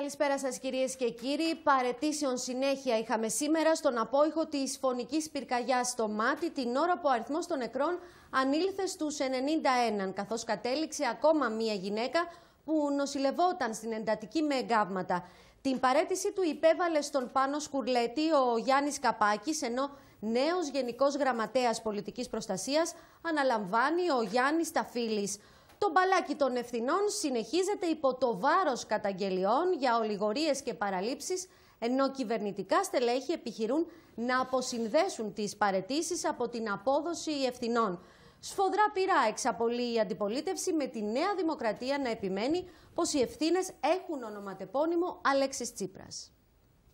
καλησπέρα σας κυρίες και κύριοι. Παρετήσεων συνέχεια είχαμε σήμερα στον απόϊχο της φωνικής πυρκαγιάς στο Μάτι, την ώρα που ο αριθμός των νεκρών ανήλθε στους 91, καθώς κατέληξε ακόμα μία γυναίκα που νοσηλευόταν στην εντατική με εγκάβματα. Την παρέτηση του υπέβαλε στον Πάνο Σκουρλέτη ο Γιάννης Καπάκης, ενώ νέος Γενικός Γραμματέας Πολιτικής Προστασίας αναλαμβάνει ο Γιάννης Ταφίλης. Το μπαλάκι των ευθυνών συνεχίζεται υπό το βάρος καταγγελιών για ολιγορίες και παραλήψεις, ενώ κυβερνητικά στελέχη επιχειρούν να αποσυνδέσουν τις παρετήσεις από την απόδοση ευθυνών. Σφοδρά πειρά εξαπολύει η αντιπολίτευση με τη Νέα Δημοκρατία να επιμένει πως οι ευθύνες έχουν ονοματεπώνυμο Αλέξης Τσίπρας.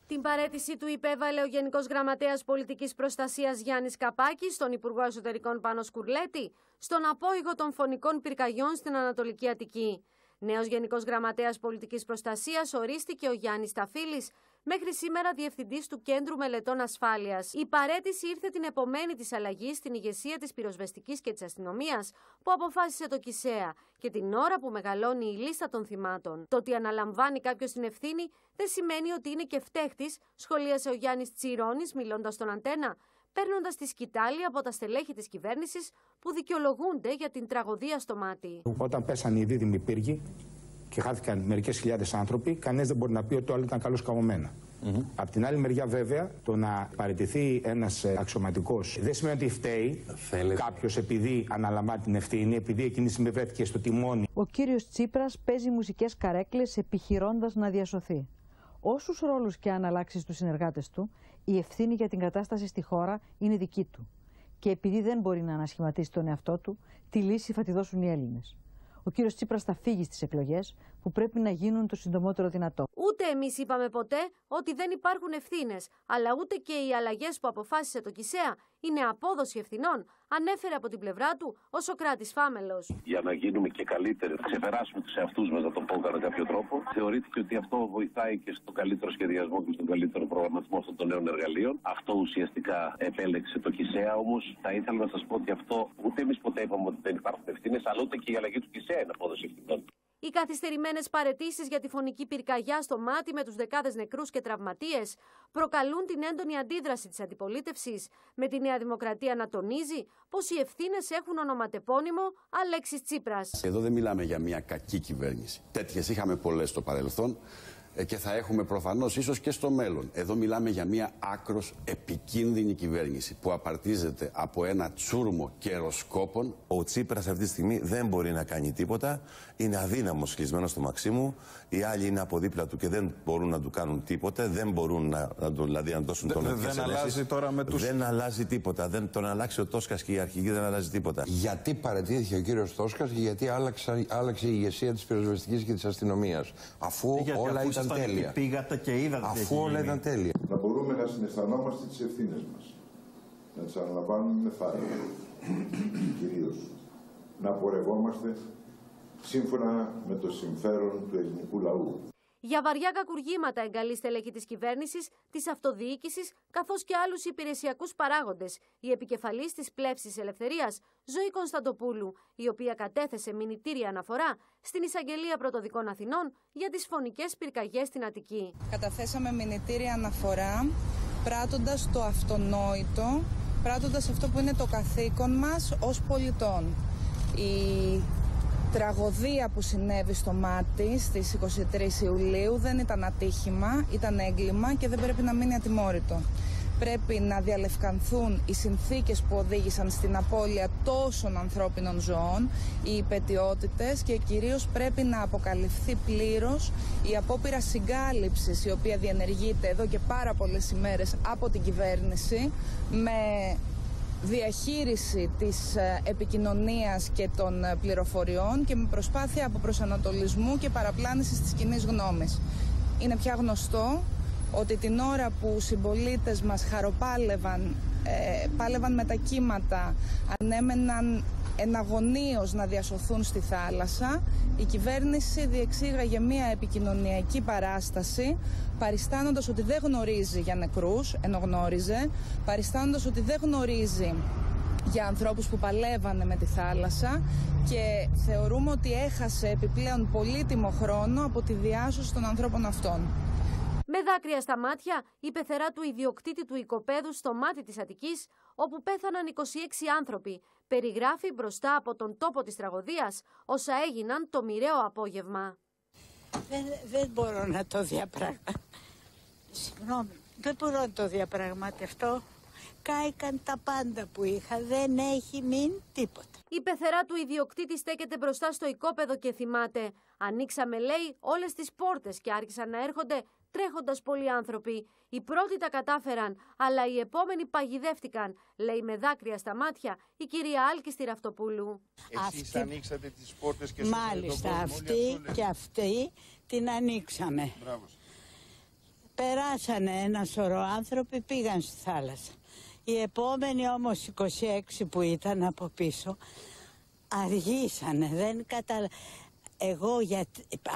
Την παρέτησή του υπέβαλε ο Γενικός Γραμματέας Πολιτικής Προστασίας Γιάννης Καπάκης, στον Υπουργό Εσωτερικών Πάνο Σκουρλέτη, στον απόηγο των φωνικών πυρκαγιών στην Ανατολική Αττική. Νέος Γενικός Γραμματέας Πολιτικής Προστασίας ορίστηκε ο Γιάννης Ταφίλης, μέχρι σήμερα διευθυντής του Κέντρου Μελετών Ασφάλειας. Η παρέτηση ήρθε την επομένη της αλλαγής στην ηγεσία της πυροσβεστικής και της αστυνομίας που αποφάσισε το Κισαία και την ώρα που μεγαλώνει η λίστα των θυμάτων. Το ότι αναλαμβάνει κάποιος την ευθύνη δεν σημαίνει ότι είναι και φταίχτης, σχολίασε ο Γιάννης Τσιρόνης μιλώντας στον Αντένα παίρνοντας τη σκητάλη από τα στελέχη της κυβέρνησης που δικαιολογούνται για την τραγωδία στο μάτι. Όταν πέσαν οι δίδυμοι πύργοι, και χάθηκαν μερικές χιλιάδες άνθρωποι, κανεί δεν μπορεί να πει ότι όλα ήταν καλώς καμωμένα. Mm -hmm. Απ' την άλλη μεριά, βέβαια, το να παραιτηθεί ένας ε, αξιωματικός δεν σημαίνει ότι φταίει κάποιος επειδή αναλαμβάνει την ευθύνη, επειδή εκείνη συμμετέχει στο τιμόνι. Ο κύριος Τσίπρας παίζει μουσικές καρέκλες επιχειρώντας να διασωθεί. Όσους ρόλους και αν αλλάξεις στου συνεργάτες του, η ευθύνη για την κατάσταση στη χώρα είναι δική του. Και επειδή δεν μπορεί να ανασχηματίσει τον εαυτό του, τη λύση θα τη δώσουν οι Έλληνες. Ο κύριος Τσίπρας θα φύγει στις εκλογές που πρέπει να γίνουν το συντομότερο δυνατό. Ούτε εμείς είπαμε ποτέ ότι δεν υπάρχουν ευθύνες, αλλά ούτε και οι αλλαγές που αποφάσισε το Κισεα είναι απόδοση ευθυνών, ανέφερε από την πλευρά του ο Σοκράτης Φάμελος. Για να γίνουμε και καλύτεροι, να ξεπεράσουμε τους εαυτούς μας, να το πω κατά κάποιο τρόπο. Θεωρήθηκε ότι αυτό βοηθάει και στον καλύτερο σχεδιασμό και στον καλύτερο προγραμματισμό αυτών των νέων εργαλείων. Αυτό ουσιαστικά επέλεξε το ΚΙΣΕΑ, όμως θα ήθελα να σας πω ότι αυτό ούτε εμείς ποτέ είπαμε ότι δεν υπάρχουν ευθύνες, αλλά ούτε και η αλλαγή του ΚΙΣΕΑ είναι απόδοση ευθυνών. Οι καθυστερημένες παρετήσεις για τη φωνική πυρκαγιά στο μάτι με τους δεκάδες νεκρούς και τραυματίες προκαλούν την έντονη αντίδραση της αντιπολίτευσης, με τη Νέα Δημοκρατία να τονίζει πως οι ευθύνες έχουν ονοματεπώνυμο Αλέξης Τσίπρας. Εδώ δεν μιλάμε για μια κακή κυβέρνηση. Τέτοιες είχαμε πολλές στο παρελθόν. Ε, και θα έχουμε προφανώς ίσως και στο μέλλον. Εδώ μιλάμε για μια άκρος επικίνδυνη κυβέρνηση που απαρτίζεται από ένα τσούρμο καιροσκόπων. Ο Τσίπρας αυτή τη στιγμή δεν μπορεί να κάνει τίποτα. Είναι αδύναμος κλεισμένος στο Μαξίμου. Οι άλλοι είναι από δίπλα του και δεν μπορούν να του κάνουν τίποτα. Δεν μπορούν να, του, δηλαδή, να δώσουν τον Δεν, δεν αλλάζει τώρα με τους... Δεν αλλάζει τίποτα. Δεν, τον αλλάξει ο Τόσκας και η αρχηγή δεν αλλάζει τίποτα. Γιατί παρατήθηκε ο κύριος Τόσκας και γιατί άλλαξε, άλλαξε η ηγεσία της πυροσβεστικής και της αστυνομίας. Αφού ε, όλα αφού ήταν Πήγατε και είδατε. Αφού όλα ήταν τέλεια. Να μπορούμε να συναισθανόμαστε τις ευθύνες μας. Να τις αναλαμβάνουμε με θάρρος Κυρίως να πορευόμαστε σύμφωνα με το συμφέρον του ελληνικού λαού για βαριά κακουργήματα εγκαλεί στελέχη της κυβέρνησης, της αυτοδιοίκησης καθώς και άλλους υπηρεσιακούς παράγοντες, η επικεφαλής της πλεύσης ελευθερίας, Ζωή Κωνσταντοπούλου, η οποία κατέθεσε μηνυτήρια αναφορά στην Εισαγγελία Πρωτοδικών Αθηνών για τις φωνικές πυρκαγιές στην Αττική. Καταθέσαμε μηνυτήρια αναφορά, πράττοντας το αυτονόητο, πράττοντας αυτό που είναι το καθήκον μας ως πολιτών. Η τραγωδία που συνέβη στο μάτι στις 23 Ιουλίου δεν ήταν ατύχημα, ήταν έγκλημα και δεν πρέπει να μείνει ατιμόρυτο. Πρέπει να διαλευκανθούν οι συνθήκες που οδήγησαν στην απώλεια τόσων ανθρώπινων ζωών, οι υπετιότητες και κυρίως πρέπει να αποκαλυφθεί πλήρως η απόπειρα συγκάλυψης η οποία διενεργείται εδώ και πάρα πολλές ημέρες από την κυβέρνηση με διαχείριση της ε, επικοινωνίας και των ε, πληροφοριών και με προσπάθεια από προσανατολισμού και παραπλάνησης της κοινή γνώμης. Είναι πια γνωστό ότι την ώρα που οι συμπολίτες μας χαροπάλευαν, ε, πάλευαν με τα κύματα, ανέμεναν εναγωνίως να διασωθούν στη θάλασσα, η κυβέρνηση διεξήγαγε μια επικοινωνιακή παράσταση, παριστάνοντας ότι δεν γνωρίζει για νεκρούς, ενώ γνώριζε, παριστάνοντας ότι δεν γνωρίζει για ανθρώπους που παλεύανε με τη θάλασσα και θεωρούμε ότι έχασε επιπλέον πολύτιμο χρόνο από τη διάσωση των ανθρώπων αυτών. Με δάκρυα στα μάτια, η πεθερά του ιδιοκτήτη του οικοπαίδου στο μάτι της Αττικής, όπου πέθαναν 26 άνθρωποι, περιγράφει μπροστά από τον τόπο της τραγωδίας όσα έγιναν το μοιραίο απόγευμα. Δεν, δεν μπορώ να το διαπραγματευτώ. δεν μπορώ να το διαπραγματευτώ. Κάηκαν τα πάντα που είχα, δεν έχει μείνει τίποτα. Η πεθερά του ιδιοκτήτη στέκεται μπροστά στο οικόπεδο και θυμάται. Ανοίξαμε, λέει, όλες τις πόρτες και άρχισαν να έρχονται τρέχοντας πολλοί άνθρωποι. Οι πρώτοι τα κατάφεραν, αλλά οι επόμενοι παγιδεύτηκαν, λέει με δάκρυα στα μάτια η κυρία Άλκη στη Εσεί αυτή... ανοίξατε τις πόρτες και Μάλιστα, αυτή και αυτή την ανοίξαμε. Περάσανε ένα σωρό άνθρωποι, πήγαν στη θάλασσα. Οι επόμενοι όμως 26 που ήταν από πίσω αργήσανε, δεν καταλαβαίνουν. Εγώ για...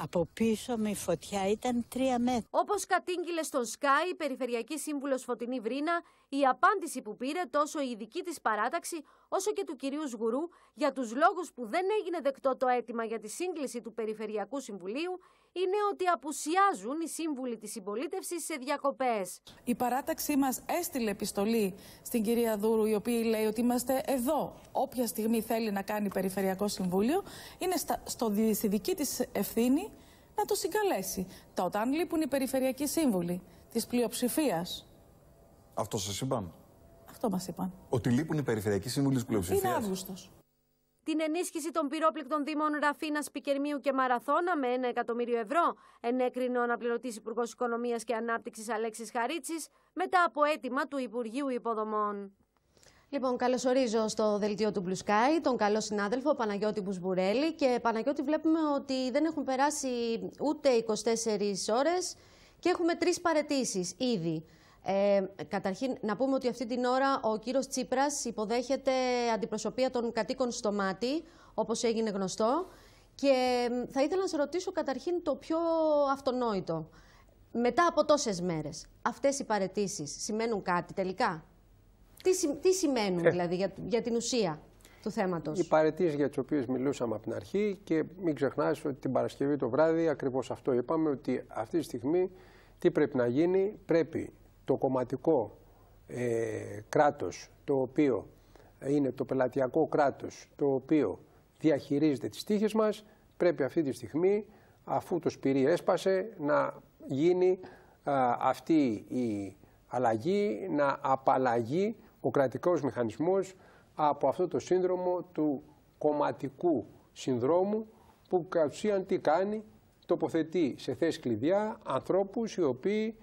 από πίσω με φωτιά ήταν τρία μέτρα. Όπως κατήγγειλε στον Sky η Περιφερειακή Σύμβουλος Φωτεινή Βρίνα, η απάντηση που πήρε τόσο η δική της παράταξη όσο και του κυρίου Σγουρού για τους λόγους που δεν έγινε δεκτό το αίτημα για τη σύγκληση του Περιφερειακού Συμβουλίου είναι ότι απουσιάζουν οι σύμβουλοι της συμπολίτευσης σε διακοπές. Η παράταξή μας έστειλε επιστολή στην κυρία Δούρου η οποία λέει ότι είμαστε εδώ όποια στιγμή θέλει να κάνει Περιφερειακό Συμβούλιο είναι στο, στη δική της ευθύνη να το συγκαλέσει. Τότε αν λείπουν οι Περιφερειακοί Σύμβουλοι της πλειοψηφίας αυτό σας είπαν. Αυτό μας είπαν. Ότι λείπουν οι περιφερειακοί σύμβουλοι της πλειοψηφίας. Είναι Αύγουστος. Την ενίσχυση των πυρόπληκτων Δήμων Ραφίνας, Πικερμίου και Μαραθώνα με 1 εκατομμύριο ευρώ ενέκρινε ο αναπληρωτής Υπουργός Οικονομίας και Ανάπτυξης Αλέξης Χαρίτσης μετά από αίτημα του Υπουργείου Υποδομών. Λοιπόν, καλωσορίζω στο δελτίο του Blue Sky τον καλό συνάδελφο Παναγιώτη Μπουσμπουρέλη. Και Παναγιώτη, βλέπουμε ότι δεν έχουν περάσει ούτε 24 ώρες και έχουμε τρεις παρετήσεις ήδη. Ε, καταρχήν, να πούμε ότι αυτή την ώρα ο κύριος Τσίπρας υποδέχεται αντιπροσωπεία των κατοίκων στο μάτι, όπως έγινε γνωστό. Και θα ήθελα να σε ρωτήσω καταρχήν το πιο αυτονόητο. Μετά από τόσες μέρες, αυτές οι παρετήσεις σημαίνουν κάτι τελικά. Τι, τι σημαίνουν ε. δηλαδή για, την ουσία του θέματος. Οι παρετήσεις για τις οποίες μιλούσαμε από την αρχή και μην ξεχνάς ότι την Παρασκευή το βράδυ ακριβώς αυτό είπαμε ότι αυτή τη στιγμή τι πρέπει να γίνει, πρέπει το κομματικό ε, κράτος το οποίο είναι το πελατειακό κράτος το οποίο διαχειρίζεται τις τύχες μας πρέπει αυτή τη στιγμή αφού το σπυρί έσπασε να γίνει αυτή η αλλαγή να απαλλαγεί ο κρατικός μηχανισμός από αυτό το σύνδρομο του κομματικού συνδρόμου που κατ' τι κάνει, τοποθετεί σε θέση κλειδιά ανθρώπους οι οποίοι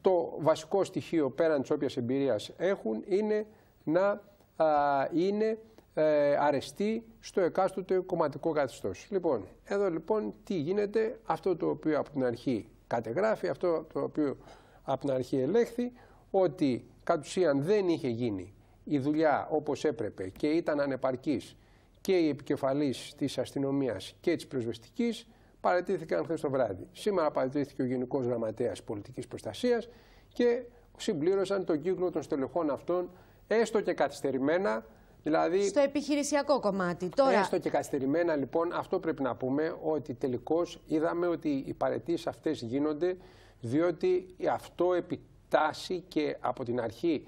το βασικό στοιχείο πέραν της όποιας εμπειρίας έχουν είναι να είναι ε, αρεστή στο εκάστοτε κομματικό καθεστώς. Λοιπόν, εδώ λοιπόν τι γίνεται, αυτό το οποίο από την αρχή κατεγράφει, αυτό το οποίο από την αρχή ελέγχθη, ότι κατ' ουσίαν δεν είχε γίνει η δουλειά όπως έπρεπε και ήταν ανεπαρκής και η επικεφαλής της αστυνομίας και της προσβεστικής, παρατήθηκαν χθες το βράδυ. Σήμερα παραιτήθηκε ο Γενικός Γραμματέας Πολιτικής Προστασίας και συμπλήρωσαν τον κύκλο των στελεχών αυτών, έστω και καθυστερημένα. Δηλαδή, στο επιχειρησιακό κομμάτι. Τώρα... Έστω και καθυστερημένα, λοιπόν, αυτό πρέπει να πούμε ότι τελικώς είδαμε ότι οι παρετήσεις αυτές γίνονται διότι αυτό επιτάσσει και από την αρχή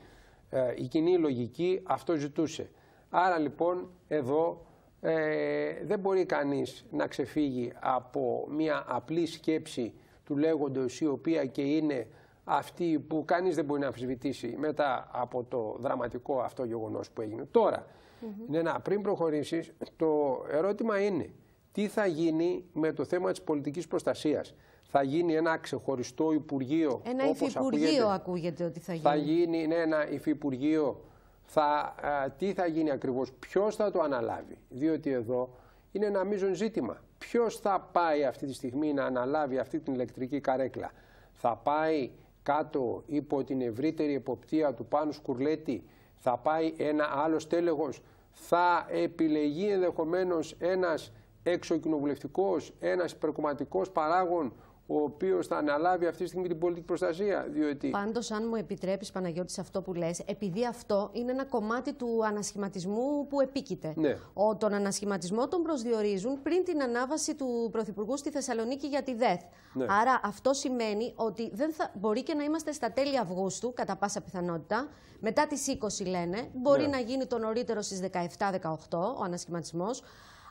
ε, η κοινή λογική αυτό ζητούσε. Άρα λοιπόν εδώ ε, δεν μπορεί κανείς να ξεφύγει από μια απλή σκέψη του λέγοντος η οποία και είναι αυτή που κανείς δεν μπορεί να αμφισβητήσει μετά από το δραματικό αυτό γεγονός που έγινε. Τώρα, mm να, πριν προχωρήσεις, το ερώτημα είναι τι θα γίνει με το θέμα της πολιτικής προστασίας. Θα γίνει ένα ξεχωριστό υπουργείο. Ένα υφυπουργείο ακούγεται. ότι θα γίνει. Θα γίνει ναι, ένα υφυπουργείο θα, τι θα γίνει ακριβώς, ποιος θα το αναλάβει. Διότι εδώ είναι ένα μείζον ζήτημα. Ποιος θα πάει αυτή τη στιγμή να αναλάβει αυτή την ηλεκτρική καρέκλα. Θα πάει κάτω υπό την ευρύτερη εποπτεία του Πάνου Σκουρλέτη. Θα πάει ένα άλλο τέλεγος. Θα επιλεγεί ενδεχομένως ένας εξοκοινοβουλευτικός, ένας υπερκομματικός παράγων ο οποίος θα αναλάβει αυτή τη στιγμή την πολιτική προστασία. Διότι... Πάντως, αν μου επιτρέπεις, Παναγιώτη, αυτό που λες, επειδή αυτό είναι ένα κομμάτι του ανασχηματισμού που επίκειται. Ναι. Ο, τον ανασχηματισμό τον προσδιορίζουν πριν την ανάβαση του Πρωθυπουργού στη Θεσσαλονίκη για τη ΔΕΘ. Ναι. Άρα, αυτό σημαίνει ότι δεν θα, μπορεί και να είμαστε στα τέλη Αυγούστου, κατά πάσα πιθανότητα. Μετά τις 20, λένε, μπορεί ναι. να γίνει το νωρίτερο στις 17-18 ο ανασχηματισμός.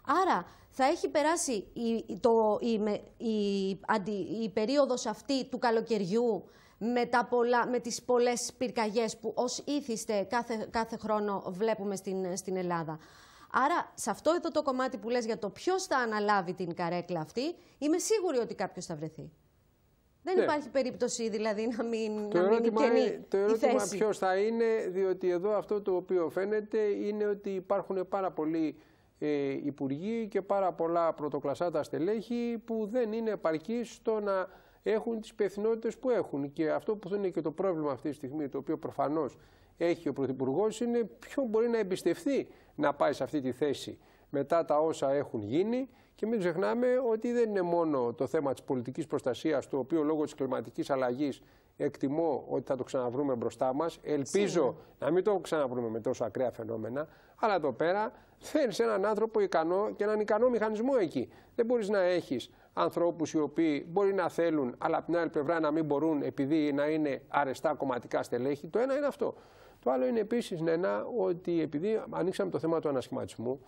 Άρα θα έχει περάσει η, το, η, η, η περίοδος αυτή του καλοκαιριού με, τα πολλά, με τις πολλές πυρκαγιές που ως ήθιστε κάθε, κάθε χρόνο βλέπουμε στην, στην Ελλάδα. Άρα, σε αυτό εδώ το κομμάτι που λες για το ποιος θα αναλάβει την καρέκλα αυτή, είμαι σίγουρη ότι κάποιος θα βρεθεί. Δεν ναι. υπάρχει περίπτωση δηλαδή να μην, Το ερώτημα ποιος θα είναι, διότι εδώ αυτό το οποίο φαίνεται είναι ότι υπάρχουν πάρα πολλοί ε, υπουργοί και πάρα πολλά πρωτοκλασάτα στελέχη που δεν είναι επαρκή στο να έχουν τις πεθνότητες που έχουν. Και αυτό που είναι και το πρόβλημα αυτή τη στιγμή, το οποίο προφανώς έχει ο Πρωθυπουργός, είναι ποιο μπορεί να εμπιστευτεί να πάει σε αυτή τη θέση μετά τα όσα έχουν γίνει. Και μην ξεχνάμε ότι δεν είναι μόνο το θέμα της πολιτικής προστασίας, το οποίο λόγω της κλιματικής αλλαγής Εκτιμώ ότι θα το ξαναβρούμε μπροστά μας. Ελπίζω να μην το ξαναβρούμε με τόσο ακραία φαινόμενα. Αλλά εδώ πέρα θέλει έναν άνθρωπο ικανό και έναν ικανό μηχανισμό εκεί. Δεν μπορείς να έχεις ανθρώπους οι οποίοι μπορεί να θέλουν, αλλά από την άλλη πλευρά να μην μπορούν επειδή να είναι αρεστά κομματικά στελέχη. Το ένα είναι αυτό. Το άλλο είναι επίσης, ναι, ότι επειδή ανοίξαμε το θέμα του ανασχηματισμού,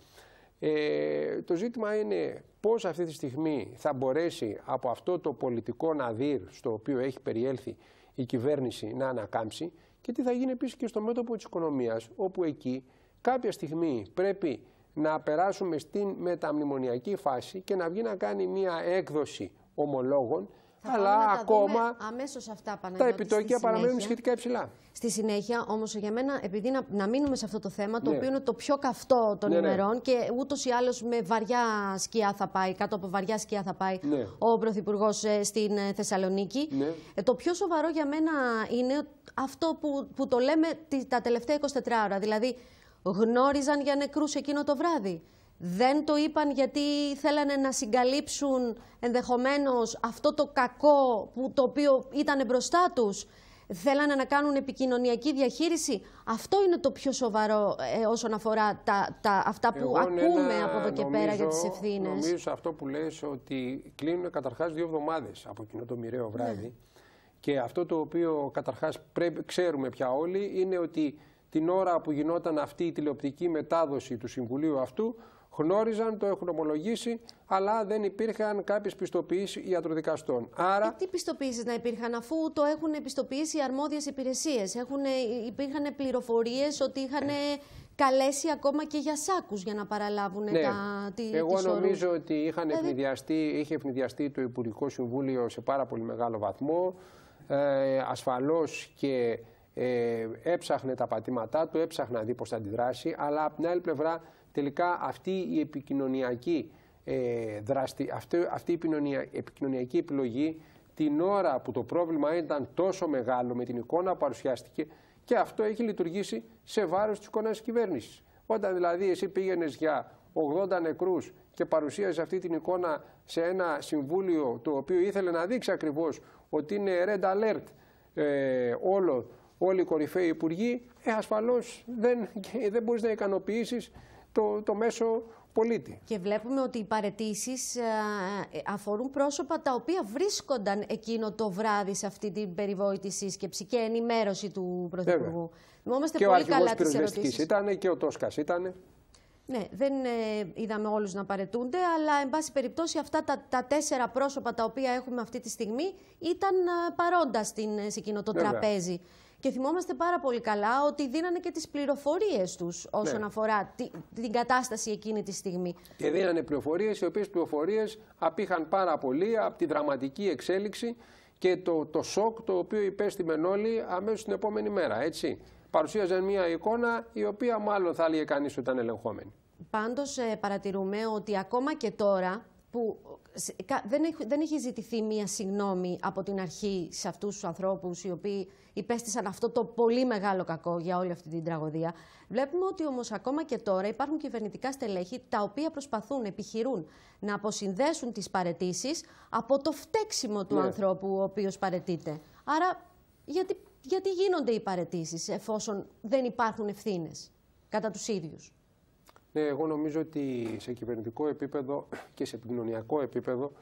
ε, το ζήτημα είναι πώς αυτή τη στιγμή θα μπορέσει από αυτό το πολιτικό ναδύρ στο οποίο έχει περιέλθει η κυβέρνηση να ανακάμψει και τι θα γίνει επίσης και στο μέτωπο της οικονομίας, όπου εκεί κάποια στιγμή πρέπει να περάσουμε στην μεταμνημονιακή φάση και να βγει να κάνει μια έκδοση ομολόγων θα αλλά ακόμα τα, αμέσως αυτά τα επιτόκια παραμένουν σχετικά υψηλά. Στη συνέχεια, όμως, για μένα, επειδή να, να, μείνουμε σε αυτό το θέμα, το ναι. οποίο είναι το πιο καυτό των ναι, ναι. ημερών και ούτως ή άλλως με βαριά σκιά θα πάει, κάτω από βαριά σκιά θα πάει ναι. ο Πρωθυπουργός ε, στην ε, Θεσσαλονίκη. Ε, το πιο σοβαρό για μένα είναι αυτό που, που το λέμε τα τελευταία 24 ώρα. Δηλαδή, γνώριζαν για νεκρούς εκείνο το βράδυ. Δεν το είπαν γιατί θέλανε να συγκαλύψουν ενδεχομένως αυτό το κακό που, το οποίο ήταν μπροστά τους. Θέλανε να κάνουν επικοινωνιακή διαχείριση. Αυτό είναι το πιο σοβαρό ε, όσον αφορά τα, τα, αυτά που ναι, ακούμε από εδώ και πέρα για τις ευθύνες. Νομίζω αυτό που λες ότι κλείνουν καταρχάς δύο εβδομάδες από εκείνο το μοιραίο ναι. βράδυ. Και αυτό το οποίο καταρχάς πρέπει, ξέρουμε πια όλοι είναι ότι την ώρα που γινόταν αυτή η τηλεοπτική μετάδοση του Συμβουλίου αυτού, γνώριζαν, το έχουν ομολογήσει, αλλά δεν υπήρχαν κάποιες πιστοποιήσεις ιατροδικαστών. Άρα... τι πιστοποιήσεις να υπήρχαν, αφού το έχουν επιστοποιήσει οι αρμόδιες υπηρεσίες. Υπήρχαν πληροφορίες ότι είχαν ε. καλέσει ακόμα και για σάκους για να παραλάβουν ναι. τα τι, Εγώ νομίζω ότι είχαν ε, ευνηδιαστεί, είχε ευνηδιαστεί το Υπουργικό Συμβούλιο σε πάρα πολύ μεγάλο βαθμό. Ε, ασφαλώς και ε, έψαχνε τα πατήματά του, έψαχνε να δει πώς θα αντιδράσει, αλλά από την άλλη πλευρά τελικά αυτή η επικοινωνιακή, ε, δραστη, αυτή, αυτή η επικοινωνιακή επιλογή την ώρα που το πρόβλημα ήταν τόσο μεγάλο με την εικόνα που παρουσιάστηκε και αυτό έχει λειτουργήσει σε βάρος της εικόνας της κυβέρνησης. Όταν δηλαδή εσύ πήγαινες για 80 νεκρούς και παρουσίασε αυτή την εικόνα σε ένα συμβούλιο το οποίο ήθελε να δείξει ακριβώς ότι είναι red alert ε, όλο όλοι οι κορυφαίοι υπουργοί, ε, ασφαλώς δεν, δεν μπορείς να ικανοποιήσεις το, το μέσο πολίτη. Και βλέπουμε ότι οι παρετήσεις ε, αφορούν πρόσωπα τα οποία βρίσκονταν εκείνο το βράδυ σε αυτή την περιβόητη σύσκεψη και ενημέρωση του Πρωθυπουργού. Θυμόμαστε πολύ καλά τις ερωτήσεις. ήταν και ο τόσκας ήταν. Ναι, δεν ε, είδαμε όλους να παρετούνται, αλλά εν πάση περιπτώσει αυτά τα, τέσσερα πρόσωπα τα οποία έχουμε αυτή τη στιγμή ήταν ε, παρόντα στην, σε εκείνο το τραπέζι. Και θυμόμαστε πάρα πολύ καλά ότι δίνανε και τις πληροφορίες τους όσον ναι. αφορά τη, την κατάσταση εκείνη τη στιγμή. Και δίνανε πληροφορίες, οι οποίες πληροφορίες απήχαν πάρα πολύ από τη δραματική εξέλιξη και το, το σοκ το οποίο υπέστημεν όλοι αμέσως την επόμενη μέρα. Έτσι. Παρουσίαζαν μια εικόνα η οποία μάλλον θα έλεγε κανείς ότι ήταν ελεγχόμενη. Πάντως ε, παρατηρούμε ότι ακόμα και τώρα που δεν έχει, δεν έχει ζητηθεί μία συγνώμη από την αρχή σε αυτούς τους ανθρώπους οι οποίοι υπέστησαν αυτό το πολύ μεγάλο κακό για όλη αυτή την τραγωδία. Βλέπουμε ότι όμως ακόμα και τώρα υπάρχουν κυβερνητικά στελέχη τα οποία προσπαθούν, επιχειρούν να αποσυνδέσουν τις παρετήσεις από το φταίξιμο του ναι. ανθρώπου ο οποίος παρετείται. Άρα γιατί, γιατί γίνονται οι παρετήσεις εφόσον δεν υπάρχουν ευθύνες κατά τους ίδιους. Ναι, εγώ νομίζω ότι σε κυβερνητικό επίπεδο και σε επικοινωνιακό επίπεδο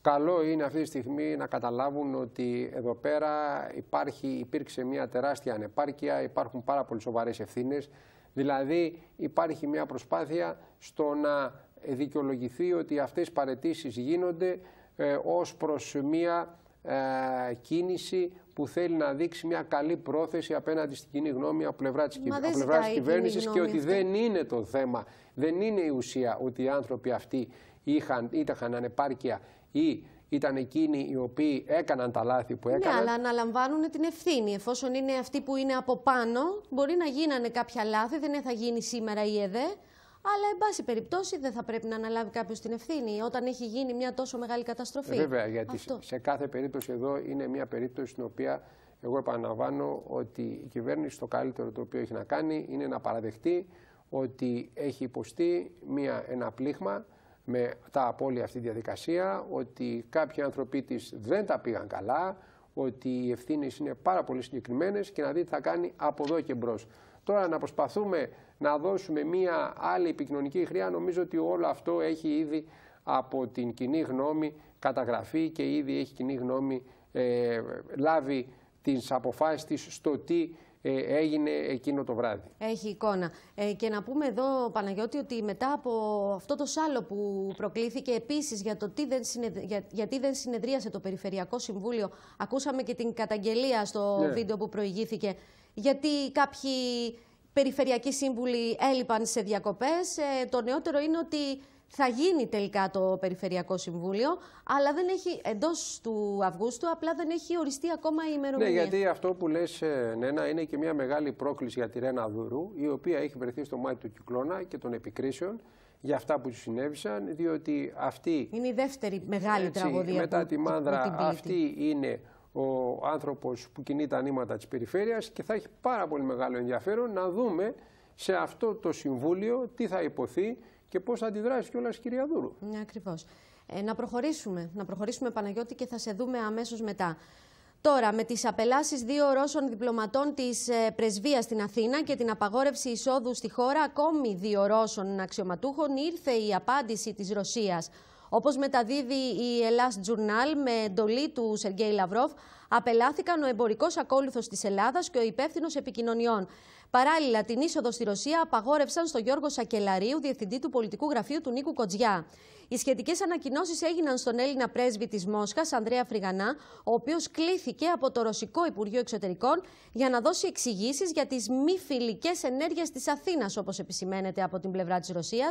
καλό είναι αυτή τη στιγμή να καταλάβουν ότι εδώ πέρα υπάρχει, υπήρξε μια τεράστια ανεπάρκεια, υπάρχουν πάρα πολύ σοβαρές ευθύνες, Δηλαδή υπάρχει μια προσπάθεια στο να δικαιολογηθεί ότι αυτές οι παρετήσεις γίνονται ε, ως προς μια ε, κίνηση που θέλει να δείξει μια καλή πρόθεση απέναντι στην κοινή γνώμη από πλευρά της κυβέρνησης και ότι δεν είναι το θέμα, δεν είναι η ουσία ότι οι άνθρωποι αυτοί είχαν, είχαν ανεπάρκεια ή ήταν εκείνοι οι οποίοι έκαναν τα λάθη που ναι, έκαναν. Ναι, αλλά αναλαμβάνουν την ευθύνη. Εφόσον είναι αυτοί που είναι από πάνω, μπορεί να γίνανε κάποια λάθη, δεν θα γίνει σήμερα η ΕΔΕ, αλλά, εν πάση περιπτώσει, δεν θα πρέπει να αναλάβει κάποιος την ευθύνη όταν έχει γίνει μια τόσο μεγάλη καταστροφή. Βέβαια, γιατί Αυτό. σε κάθε περίπτωση εδώ είναι μια περίπτωση στην οποία εγώ επαναλαμβάνω ότι η κυβέρνηση το καλύτερο το οποίο έχει να κάνει είναι να παραδεχτεί ότι έχει υποστεί μια, ένα πλήγμα με τα απώλεια αυτή τη διαδικασία, ότι κάποιοι άνθρωποι της δεν τα πήγαν καλά, ότι οι ευθύνες είναι πάρα πολύ συγκεκριμένες και να δει τι θα κάνει από εδώ και μπρος. Τώρα να προσπαθούμε να δώσουμε μία άλλη επικοινωνική χρειά. Νομίζω ότι όλο αυτό έχει ήδη από την κοινή γνώμη καταγραφεί και ήδη έχει κοινή γνώμη ε, λάβει τις αποφάσεις της στο τι ε, έγινε εκείνο το βράδυ. Έχει εικόνα. Ε, και να πούμε εδώ, Παναγιώτη, ότι μετά από αυτό το σάλο που προκλήθηκε επίσης για το τι δεν γιατί δεν συνεδρίασε το Περιφερειακό Συμβούλιο, ακούσαμε και την καταγγελία στο ναι. βίντεο που προηγήθηκε, γιατί κάποιοι περιφερειακοί σύμβουλοι έλειπαν σε διακοπές. Ε, το νεότερο είναι ότι θα γίνει τελικά το Περιφερειακό Συμβούλιο, αλλά δεν έχει εντός του Αυγούστου, απλά δεν έχει οριστεί ακόμα η ναι, ημερομηνία. Ναι, γιατί αυτό που λες, ε, Νένα, είναι και μια μεγάλη πρόκληση για τη Ρένα Δούρου, η οποία έχει βρεθεί στο μάτι του κυκλώνα και των επικρίσεων για αυτά που του συνέβησαν, διότι αυτή. Είναι η δεύτερη μεγάλη έτσι, τραγωδία. Μετά που, τη Μάνδρα, αυτή είναι ο άνθρωπος που κινεί τα νήματα της περιφέρειας και θα έχει πάρα πολύ μεγάλο ενδιαφέρον να δούμε σε αυτό το Συμβούλιο τι θα υποθεί και πώς θα αντιδράσει κιόλας κυρία Δούρου. Ναι, ακριβώς. Ε, να προχωρήσουμε, να προχωρήσουμε Παναγιώτη και θα σε δούμε αμέσως μετά. Τώρα, με τις απελάσεις δύο Ρώσων διπλωματών της ε, πρεσβείας στην Αθήνα και την απαγόρευση εισόδου στη χώρα ακόμη δύο Ρώσων αξιωματούχων ήρθε η απάντηση της Ρωσίας. Όπως μεταδίδει η Ελλάς Journal με εντολή του Σεργέη Λαυρόφ, απελάθηκαν ο εμπορικός ακόλουθος της Ελλάδας και ο υπεύθυνος επικοινωνιών. Παράλληλα, την είσοδο στη Ρωσία απαγόρευσαν στον Γιώργο Σακελαρίου, διευθυντή του πολιτικού γραφείου του Νίκου Κοτζιά. Οι σχετικές ανακοινώσεις έγιναν στον Έλληνα πρέσβη της Μόσχας, Ανδρέα Φρυγανά, ο οποίος κλήθηκε από το Ρωσικό Υπουργείο Εξωτερικών για να δώσει εξηγήσεις για τις μη φιλικές ενέργειες της Αθήνας, όπως επισημαίνεται από την πλευρά της Ρωσίας,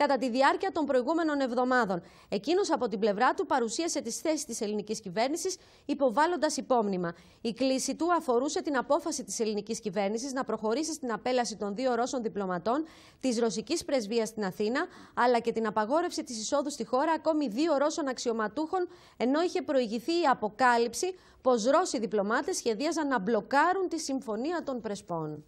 κατά τη διάρκεια των προηγούμενων εβδομάδων. Εκείνος από την πλευρά του παρουσίασε τις θέσεις της ελληνικής κυβέρνησης, υποβάλλοντας υπόμνημα. Η κλίση του αφορούσε την απόφαση της ελληνικής κυβέρνησης να προχωρήσει στην απέλαση των δύο Ρώσων διπλωματών, της ρωσικής πρεσβείας στην Αθήνα, αλλά και την απαγόρευση της εισόδου στη χώρα ακόμη δύο Ρώσων αξιωματούχων, ενώ είχε προηγηθεί η αποκάλυψη πως Ρώσοι διπλωμάτες σχεδίαζαν να μπλοκάρουν τη συμφωνία των Πρεσπών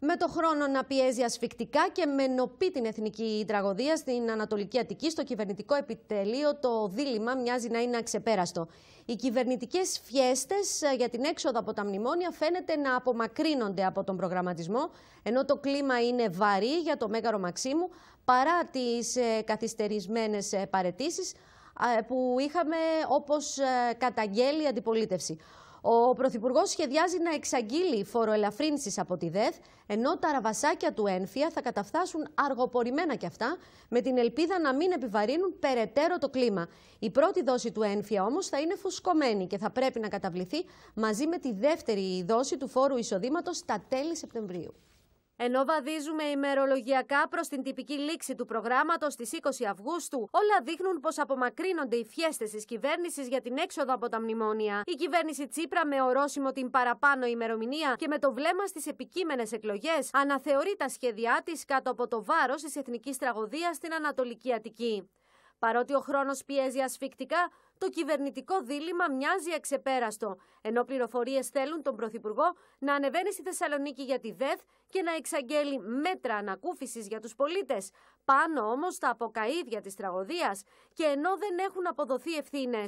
με το χρόνο να πιέζει ασφικτικά και με νοπή την εθνική τραγωδία στην Ανατολική Αττική, στο κυβερνητικό επιτελείο, το δίλημα μοιάζει να είναι αξεπέραστο. Οι κυβερνητικές φιέστες ε, για την έξοδο από τα μνημόνια φαίνεται να απομακρύνονται από τον προγραμματισμό, ενώ το κλίμα είναι βαρύ για το Μέγαρο Μαξίμου παρά τις ε, καθυστερισμένες ε, παρετήσεις που είχαμε όπως καταγγέλει η αντιπολίτευση. Ο Πρωθυπουργός σχεδιάζει να εξαγγείλει φοροελαφρύνσεις από τη ΔΕΘ, ενώ τα ραβασάκια του ένφια θα καταφτάσουν αργοπορημένα κι αυτά, με την ελπίδα να μην επιβαρύνουν περαιτέρω το κλίμα. Η πρώτη δόση του ένφια όμως θα είναι φουσκωμένη και θα πρέπει να καταβληθεί μαζί με τη δεύτερη δόση του φόρου εισοδήματος τα τέλη Σεπτεμβρίου. Ενώ βαδίζουμε ημερολογιακά προς την τυπική λήξη του προγράμματος στις 20 Αυγούστου, όλα δείχνουν πως απομακρύνονται οι φιέστες της κυβέρνησης για την έξοδο από τα μνημόνια. Η κυβέρνηση Τσίπρα, με ορόσημο την παραπάνω ημερομηνία και με το βλέμμα στις επικείμενες εκλογές, αναθεωρεί τα σχέδιά της κάτω από το βάρος της εθνικής τραγωδίας στην Ανατολική Αττική. Παρότι ο χρόνος πιέζει ασφικτικά, το κυβερνητικό δίλημα μοιάζει αξεπέραστο, ενώ πληροφορίες θέλουν τον Πρωθυπουργό να ανεβαίνει στη Θεσσαλονίκη για τη ΔΕΘ και να εξαγγέλει μέτρα ανακούφισης για τους πολίτες. Πάνω όμως τα αποκαίδια της τραγωδίας και ενώ δεν έχουν αποδοθεί ευθύνες.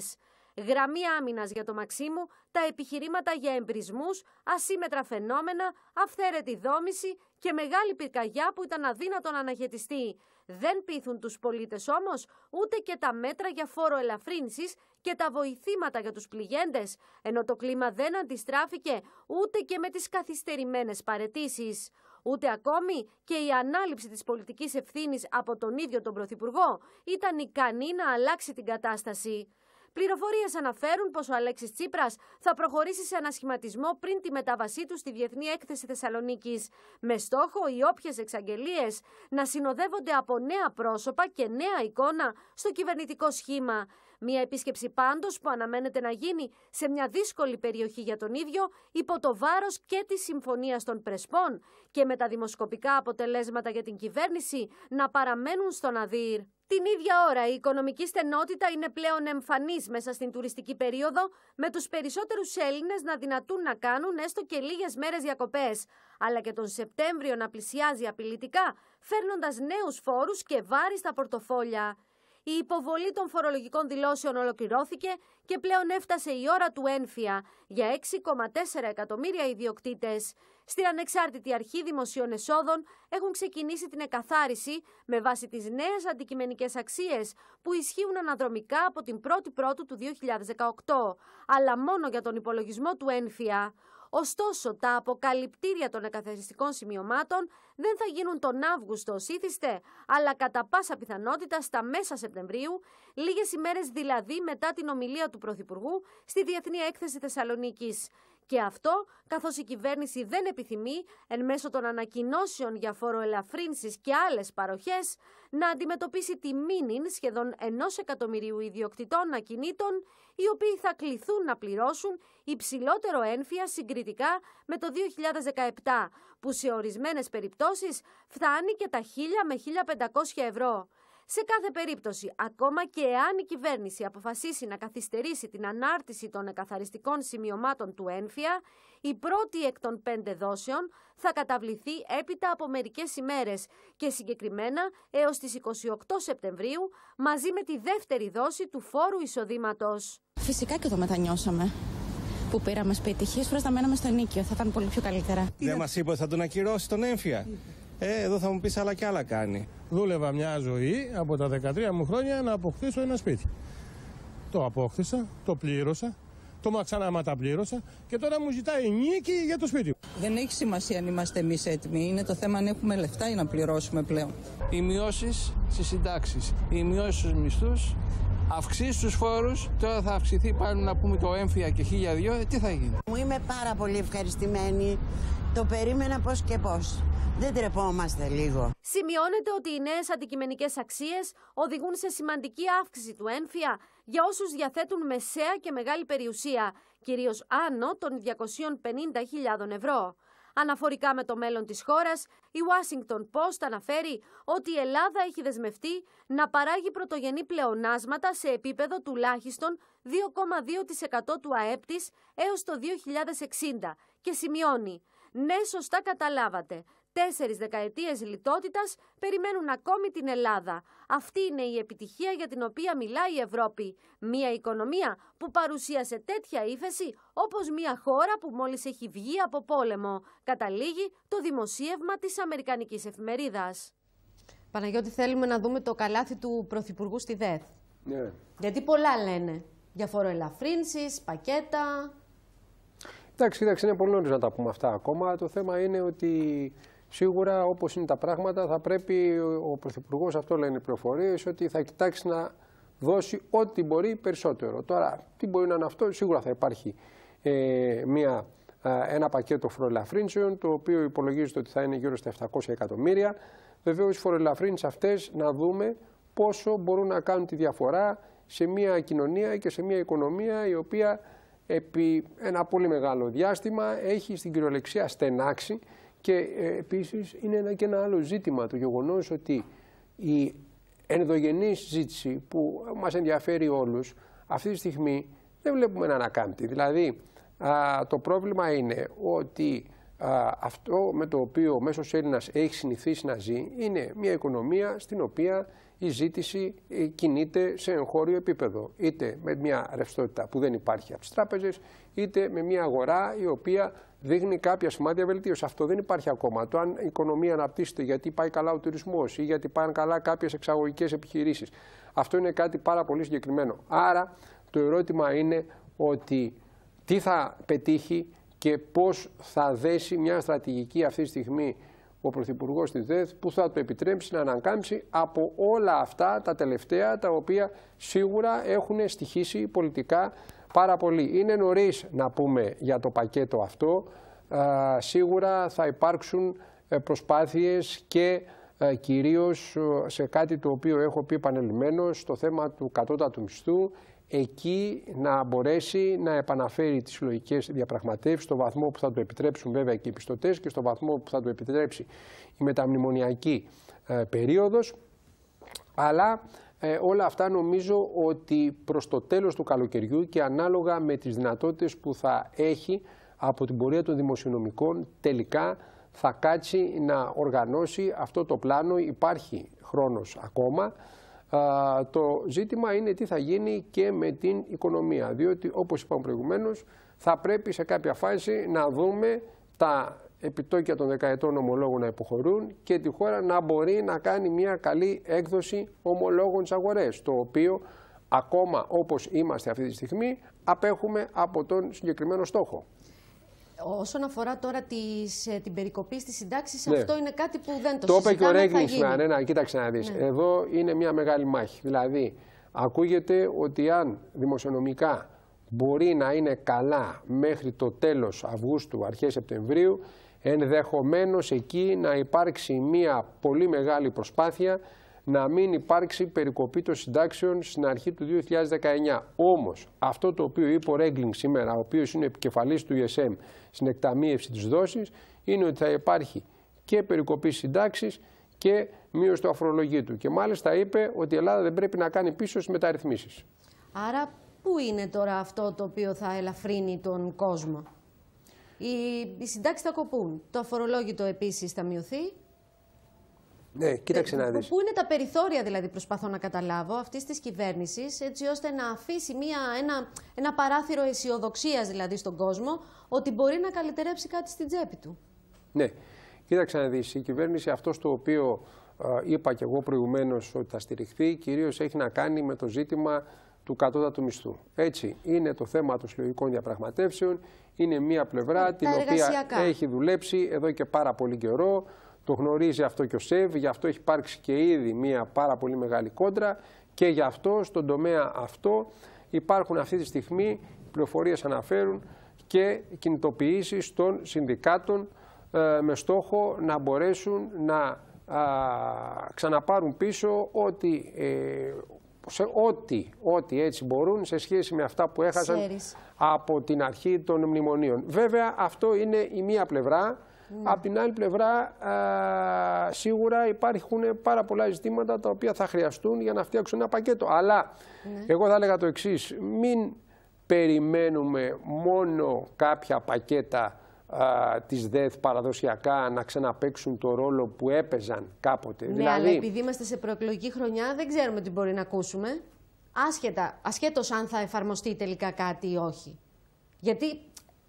Γραμμή άμυνας για το Μαξίμου, τα επιχειρήματα για εμπρισμούς, ασύμετρα φαινόμενα, αυθαίρετη δόμηση και μεγάλη πυρκαγιά που ήταν αδύνατο να αναχαιτιστεί. Δεν πείθουν τους πολίτες όμως ούτε και τα μέτρα για φόρο ελαφρύνσης και τα βοηθήματα για τους πληγέντες, ενώ το κλίμα δεν αντιστράφηκε ούτε και με τις καθυστερημένες παρετήσεις. Ούτε ακόμη και η ανάληψη της πολιτικής ευθύνης από τον ίδιο τον Πρωθυπουργό ήταν ικανή να αλλάξει την κατάσταση. Πληροφορίες αναφέρουν πως ο Αλέξης Τσίπρας θα προχωρήσει σε ανασχηματισμό πριν τη μετάβασή του στη Διεθνή Έκθεση Θεσσαλονίκης, με στόχο οι όποιες εξαγγελίες να συνοδεύονται από νέα πρόσωπα και νέα εικόνα στο κυβερνητικό σχήμα. Μια επίσκεψη πάντως που αναμένεται να γίνει σε μια δύσκολη περιοχή για τον ίδιο, υπό το βάρος και της συμφωνίας των Πρεσπών και με τα δημοσκοπικά αποτελέσματα για την κυβέρνηση να παραμένουν στον Αδύρ. Την ίδια ώρα, η οικονομική στενότητα είναι πλέον εμφανής μέσα στην τουριστική περίοδο, με τους περισσότερους Έλληνες να δυνατούν να κάνουν έστω και λίγες μέρες διακοπές Αλλά και τον Σεπτέμβριο να πλησιάζει απειλητικά, φέρνοντας νέους φόρους και βάρη στα πορτοφόλια. Η υποβολή των φορολογικών δηλώσεων ολοκληρώθηκε και πλέον έφτασε η ώρα του ένφια για 6,4 εκατομμύρια ιδιοκτήτες. Στην ανεξάρτητη αρχή δημοσίων εσόδων έχουν ξεκινήσει την εκαθάριση με βάση τις νέες αντικειμενικές αξίες που ισχύουν αναδρομικά από την 1η Πρώτου του 2018, αλλά μόνο για τον υπολογισμό του ένφια. Ωστόσο, τα αποκαλυπτήρια των εκαθαριστικών σημειωμάτων δεν θα γίνουν τον Αύγουστο ως ήθιστε, αλλά κατά πάσα πιθανότητα στα μέσα Σεπτεμβρίου, λίγες ημέρες δηλαδή μετά την ομιλία του Πρωθυπουργού στη Διεθνή Έκθεση Θεσσαλονίκης. Και αυτό καθώς η κυβέρνηση δεν επιθυμεί εν μέσω των ανακοινώσεων για φοροελαφρύνσεις και άλλες παροχές να αντιμετωπίσει τη μήνυν σχεδόν ενός εκατομμυρίου ιδιοκτητών ακινήτων οι οποίοι θα κληθούν να πληρώσουν υψηλότερο ένφια συγκριτικά με το 2017 που σε ορισμένες περιπτώσεις φτάνει και τα 1.000 με 1.500 ευρώ. Σε κάθε περίπτωση, ακόμα και εάν η κυβέρνηση αποφασίσει να καθυστερήσει την ανάρτηση των εκαθαριστικών σημειωμάτων του ένφια, η πρώτη εκ των πέντε δόσεων θα καταβληθεί έπειτα από μερικές ημέρες και συγκεκριμένα έως τις 28 Σεπτεμβρίου μαζί με τη δεύτερη δόση του φόρου εισοδήματος. Φυσικά και το μετανιώσαμε που πήραμε σπίτι. Χίλιες στο νίκιο, Θα ήταν πολύ πιο καλύτερα. Δεν μας είπε ότι θα τον ακυρώσει τον έμφυα. Ε, εδώ θα μου πεις άλλα και άλλα κάνει. Δούλευα μια ζωή από τα 13 μου χρόνια να αποκτήσω ένα σπίτι. Το απόκτησα, το πλήρωσα, το ξανά τα πλήρωσα και τώρα μου ζητάει νίκη για το σπίτι. Δεν έχει σημασία αν είμαστε εμείς έτοιμοι. Είναι το θέμα αν έχουμε λεφτά ή να πληρώσουμε πλέον. Οι μειώσεις στις συντάξεις, οι μειώσεις στους μισθούς αυξήσεις του φόρους, τώρα θα αυξηθεί πάλι να πούμε το έμφυα και χίλια δυο, ε, τι θα γίνει. Μου είμαι πάρα πολύ ευχαριστημένη. Το περίμενα πώς και πώς. Δεν τρεπόμαστε λίγο. Σημειώνεται ότι οι νέες αντικειμενικές αξίες οδηγούν σε σημαντική αύξηση του έμφυα για όσους διαθέτουν μεσαία και μεγάλη περιουσία, κυρίως άνω των 250.000 ευρώ. Αναφορικά με το μέλλον της χώρας, η Washington Post αναφέρει ότι η Ελλάδα έχει δεσμευτεί να παράγει πρωτογενή πλεονάσματα σε επίπεδο τουλάχιστον 2,2% του ΑΕΠ της έως το 2060 και σημειώνει «Ναι, σωστά καταλάβατε, Τέσσερις δεκαετίες λιτότητας περιμένουν ακόμη την Ελλάδα. Αυτή είναι η επιτυχία για την οποία μιλάει η Ευρώπη. Μία οικονομία που παρουσίασε τέτοια ύφεση όπως μία χώρα που μόλις έχει βγει από πόλεμο. Καταλήγει το δημοσίευμα της Αμερικανικής Εφημερίδας. Παναγιώτη, θέλουμε να δούμε το καλάθι του Πρωθυπουργού στη ΔΕΘ. Ναι. Γιατί πολλά λένε. Για φοροελαφρύνσεις, πακέτα... Εντάξει, εντάξει, είναι πολύ να τα πούμε αυτά ακόμα. Το θέμα είναι ότι Σίγουρα όπως είναι τα πράγματα, θα πρέπει ο Πρωθυπουργός, αυτό λένε οι πληροφορίες, ότι θα κοιτάξει να δώσει ό,τι μπορεί περισσότερο. Τώρα, τι μπορεί να είναι αυτό, σίγουρα θα υπάρχει ε, μια, ένα πακέτο φορολαφρύνσεων, το οποίο υπολογίζεται ότι θα είναι γύρω στα 700 εκατομμύρια. Βεβαίως, οι φορολαφρύνσει αυτές να δούμε πόσο μπορούν να κάνουν τη διαφορά σε μια κοινωνία και σε μια οικονομία η οποία επί ένα πολύ μεγάλο διάστημα έχει στην κυριολεξία στενάξει και ε, επίσης είναι ένα και ένα άλλο ζήτημα το γεγονός ότι η ενδογενή ζήτηση που μας ενδιαφέρει όλους αυτή τη στιγμή δεν βλέπουμε να ανακάμπτει. Δηλαδή το πρόβλημα είναι ότι αυτό με το οποίο ο μέσος Έλληνας έχει συνηθίσει να ζει είναι μια οικονομία στην οποία η ζήτηση ε, κινείται σε εγχώριο επίπεδο. Είτε με μια ρευστότητα που δεν υπάρχει από τις τράπεζες, είτε με μια αγορά η οποία δείχνει κάποια σημάδια βελτίωσης. Αυτό δεν υπάρχει ακόμα. Το αν η οικονομία αναπτύσσεται γιατί πάει καλά ο τουρισμός ή γιατί πάνε καλά κάποιες εξαγωγικές επιχειρήσεις. Αυτό είναι κάτι πάρα πολύ συγκεκριμένο. Άρα το ερώτημα είναι ότι τι θα πετύχει και πώς θα δέσει μια στρατηγική αυτή τη στιγμή ο Πρωθυπουργός της ΔΕΘ που θα το επιτρέψει να ανακάμψει από όλα αυτά τα τελευταία τα οποία σίγουρα έχουν στοιχήσει πολιτικά πάρα πολύ. Είναι νωρίς να πούμε για το πακέτο αυτό. Ε, σίγουρα θα υπάρξουν ε, προσπάθειες και ε, κυρίως σε κάτι το οποίο έχω πει επανελειμμένως, στο θέμα του κατώτατου μισθού, εκεί να μπορέσει να επαναφέρει τις συλλογικές διαπραγματεύσεις στο βαθμό που θα το επιτρέψουν βέβαια και οι πιστωτές και στο βαθμό που θα το επιτρέψει η μεταμνημονιακή περίοδος, αλλά ε, όλα αυτά νομίζω ότι προς το τέλος του καλοκαιριού και ανάλογα με τις δυνατότητες που θα έχει από την πορεία των δημοσιονομικών τελικά θα κάτσει να οργανώσει αυτό το πλάνο. Υπάρχει χρόνος ακόμα. Α, το ζήτημα είναι τι θα γίνει και με την οικονομία. Διότι όπως είπαμε προηγουμένως θα πρέπει σε κάποια φάση να δούμε τα επιτόκια των δεκαετών ομολόγων να υποχωρούν και τη χώρα να μπορεί να κάνει μια καλή έκδοση ομολόγων στις αγορές, το οποίο ακόμα όπως είμαστε αυτή τη στιγμή απέχουμε από τον συγκεκριμένο στόχο. Όσον αφορά τώρα τις, ε, την περικοπή στις συντάξεις, ναι. αυτό είναι κάτι που δεν το, το συζητάμε. Το είπε και ο Ρέγκλης, ναι, κοίταξε να δεις. Ναι. Εδώ είναι μια μεγάλη μάχη. Δηλαδή, ακούγεται ότι αν δημοσιονομικά μπορεί να είναι καλά μέχρι το τέλος Αυγούστου, αρχές Σεπτεμβρίου, ενδεχομένως εκεί να υπάρξει μια πολύ μεγάλη προσπάθεια να μην υπάρξει περικοπή των συντάξεων στην αρχή του 2019. Όμως, αυτό το οποίο είπε ο Ρέγκλινγκ σήμερα, ο οποίος είναι επικεφαλής του ESM στην εκταμείευση της δόσης, είναι ότι θα υπάρχει και περικοπή συντάξης και μείωση του του. Και μάλιστα είπε ότι η Ελλάδα δεν πρέπει να κάνει πίσω στις μεταρρυθμίσεις. Άρα, πού είναι τώρα αυτό το οποίο θα ελαφρύνει τον κόσμο. Οι, οι συντάξεις θα κοπούν. Το αφορολόγητο επίσης θα μειωθεί. Ναι, κοίταξε ε, να δεις. Πού είναι τα περιθώρια, δηλαδή, προσπαθώ να καταλάβω, αυτής της κυβέρνησης, έτσι ώστε να αφήσει μια, ένα, ένα παράθυρο αισιοδοξίας δηλαδή στον κόσμο ότι μπορεί να καλυτερέψει κάτι στην τσέπη του. Ναι. Κοίταξε να δεις, η κυβέρνηση αυτό το οποίο είπα και εγώ προηγουμένως ότι θα στηριχθεί, κυρίως έχει να κάνει με το ζήτημα του κατώτατου μισθού. Έτσι, είναι το θέμα των συλλογικών διαπραγματεύσεων, είναι μια πλευρά την οποία έχει δουλέψει εδώ και πάρα πολύ καιρό, το γνωρίζει αυτό και ο ΣΕΒ, γι' αυτό έχει υπάρξει και ήδη μια πάρα πολύ μεγάλη κόντρα και γι' αυτό στον τομέα αυτό υπάρχουν αυτή τη στιγμή, πληροφορίες αναφέρουν, και κινητοποιήσεις των συνδικάτων ε, με στόχο να μπορέσουν να ξαναπάρουν πίσω ότι ε, σε ό,τι, ό,τι έτσι μπορούν σε σχέση με αυτά που έχασαν από την αρχή των μνημονίων. Βέβαια αυτό είναι η μία πλευρά. Από ναι. Απ' την άλλη πλευρά σίγουρα υπάρχουν πάρα πολλά ζητήματα τα οποία θα χρειαστούν για να φτιάξουν ένα πακέτο. Αλλά ναι. εγώ θα έλεγα το εξής, μην περιμένουμε μόνο κάποια πακέτα α, της ΔΕΘ παραδοσιακά να ξαναπαίξουν το ρόλο που έπαιζαν κάποτε. Ναι, δηλαδή... αλλά επειδή είμαστε σε προεκλογική χρονιά δεν ξέρουμε τι μπορεί να ακούσουμε, άσχετα, ασχέτως αν θα εφαρμοστεί τελικά κάτι ή όχι. Γιατί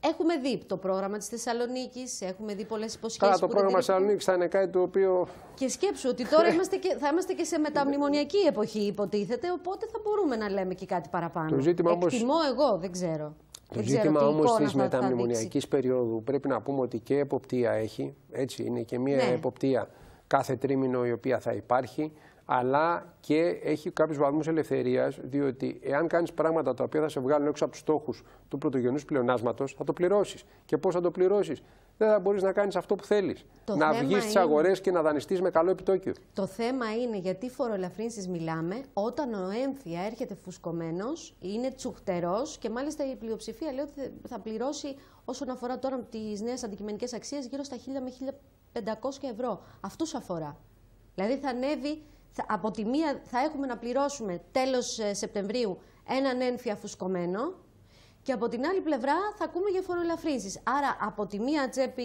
Έχουμε δει το πρόγραμμα της Θεσσαλονίκης, έχουμε δει πολλές υποσχέσεις. Καλά, το πρόγραμμα τη Θεσσαλονίκης θα είναι κάτι το οποίο. Και σκέψου ότι τώρα είμαστε και, θα είμαστε και σε μεταμνημονιακή εποχή, υποτίθεται, οπότε θα μπορούμε να λέμε και κάτι παραπάνω. Το ζήτημα Εκτιμώ εγώ, δεν ξέρω. Το ζήτημα όμω τη μεταμνημονιακή περίοδου πρέπει να πούμε ότι και εποπτεία έχει. Έτσι, είναι και μια ναι. εποπτεία κάθε τρίμηνο η οποία θα υπάρχει, αλλά και έχει κάποιους βαθμούς ελευθερίας, διότι εάν κάνεις πράγματα τα οποία θα σε βγάλουν έξω από στόχους τους στόχους του πρωτογενούς πλεονάσματος, θα το πληρώσεις. Και πώς θα το πληρώσεις, δεν θα μπορείς να κάνεις αυτό που θέλεις. Να βγει στι αγορές και να δανειστείς με καλό επιτόκιο. Το θέμα είναι γιατί φορολαφρύνσεις μιλάμε όταν ο έμφυα έρχεται φουσκωμένος, είναι τσουχτερός και μάλιστα η πλειοψηφία λέει ότι θα πληρώσει όσον αφορά τώρα τις νέες αντικειμενικές αξίες γύρω στα 1000 με 1500 ευρώ. Αυτούς αφορά. Δηλαδή θα ανέβει. Θα, από θα έχουμε να πληρώσουμε τέλος ε, Σεπτεμβρίου έναν ένφια φουσκωμένο, και από την άλλη πλευρά θα ακούμε για φοροελαφρύνσεις. Άρα από τη μία τσέπη